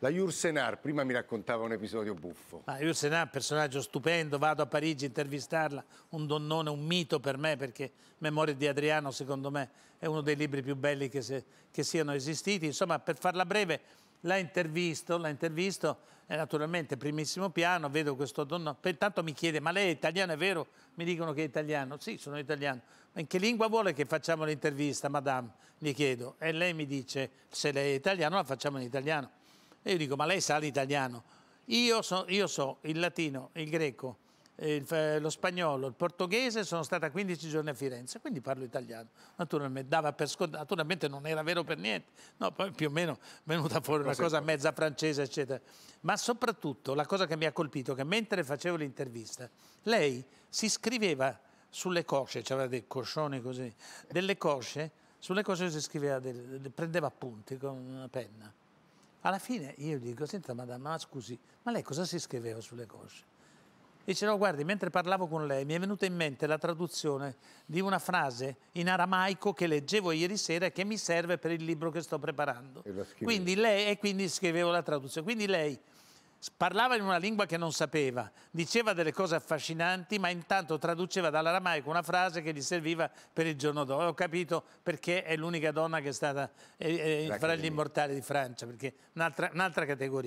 La Jursenar, prima mi raccontava un episodio buffo. La Jursenar, personaggio stupendo, vado a Parigi a intervistarla, un donnone, un mito per me, perché Memoria di Adriano, secondo me, è uno dei libri più belli che, se, che siano esistiti. Insomma, per farla breve, la intervisto, la intervisto e naturalmente primissimo piano, vedo questo donnone, intanto mi chiede, ma lei è italiano, è vero? Mi dicono che è italiano, sì, sono italiano, ma in che lingua vuole che facciamo l'intervista, madame? Gli chiedo, e lei mi dice, se lei è italiano la facciamo in italiano. E io dico, ma lei sa l'italiano? Io so, io so il latino, il greco, eh, il, lo spagnolo, il portoghese, sono stata 15 giorni a Firenze, quindi parlo italiano. Naturalmente, dava per scontato, naturalmente non era vero per niente, no, poi più o meno è venuta fuori una cosa mezza francese, eccetera. Ma soprattutto la cosa che mi ha colpito è che mentre facevo l'intervista, lei si scriveva sulle cosce, c'aveva dei coscioni così, delle cosce, sulle cosce si scriveva, prendeva appunti con una penna. Alla fine io dico, senta madama, ma scusi, ma lei cosa si scriveva sulle cosce? Dice, no, guardi, mentre parlavo con lei mi è venuta in mente la traduzione di una frase in aramaico che leggevo ieri sera e che mi serve per il libro che sto preparando. Quindi lei, e quindi scrivevo la traduzione. Quindi lei Parlava in una lingua che non sapeva, diceva delle cose affascinanti, ma intanto traduceva dall'aramaico una frase che gli serviva per il giorno dopo. Ho capito perché è l'unica donna che è stata eh, eh fra gli immortali di Francia, perché è un'altra categoria.